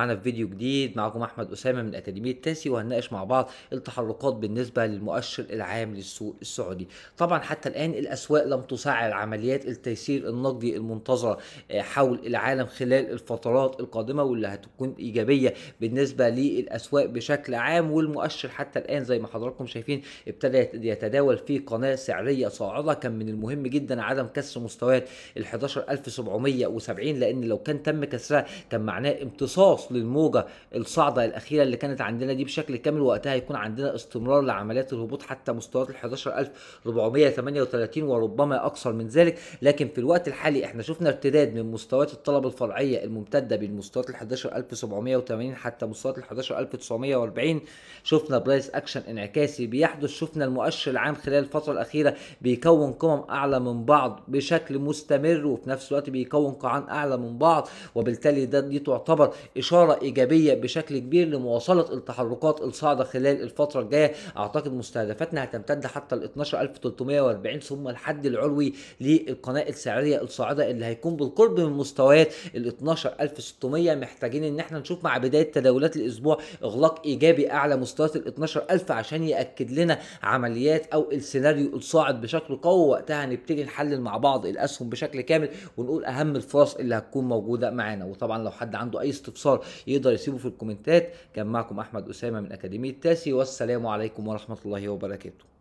معانا في فيديو جديد معكم احمد اسامه من اكاديميه تاسي وهنناقش مع بعض التحركات بالنسبه للمؤشر العام للسوق السعودي طبعا حتى الان الاسواق لم تسعر عمليات التيسير النقدي المنتظره آه، حول العالم خلال الفترات القادمه واللي هتكون ايجابيه بالنسبه للاسواق بشكل عام والمؤشر حتى الان زي ما حضراتكم شايفين ابتدى يتداول في قناه سعريه صاعده كان من المهم جدا عدم كسر مستويات ال 11770 لان لو كان تم كسرها كان معناه امتصاص وصل الموجه الصاعده الاخيره اللي كانت عندنا دي بشكل كامل وقتها هيكون عندنا استمرار لعمليات الهبوط حتى مستويات ال 11438 وربما اكثر من ذلك لكن في الوقت الحالي احنا شفنا ارتداد من مستويات الطلب الفرعيه الممتده بين مستويات ال 11780 حتى مستويات ال 11940 شفنا برايس اكشن انعكاسي بيحدث شفنا المؤشر العام خلال الفتره الاخيره بيكون قمم اعلى من بعض بشكل مستمر وفي نفس الوقت بيكون قاعان اعلى من بعض وبالتالي ده دي تعتبر اشاره إشارة إيجابية بشكل كبير لمواصلة التحركات الصاعدة خلال الفترة الجاية أعتقد مستهدفاتنا هتمتد حتى ال 12340 ثم الحد العلوي للقناة السعرية الصاعدة اللي هيكون بالقرب من مستويات ال 12600 محتاجين إن احنا نشوف مع بداية تداولات الأسبوع إغلاق إيجابي أعلى مستويات ال 12000 عشان يأكد لنا عمليات أو السيناريو الصاعد بشكل قوي وقتها هنبتدي نحلل مع بعض الأسهم بشكل كامل ونقول أهم الفرص اللي هتكون موجودة معانا وطبعا لو حد عنده أي استفسار يقدر يسيبه في الكومنتات كان معكم احمد اسامه من اكاديميه تاسي والسلام عليكم ورحمه الله وبركاته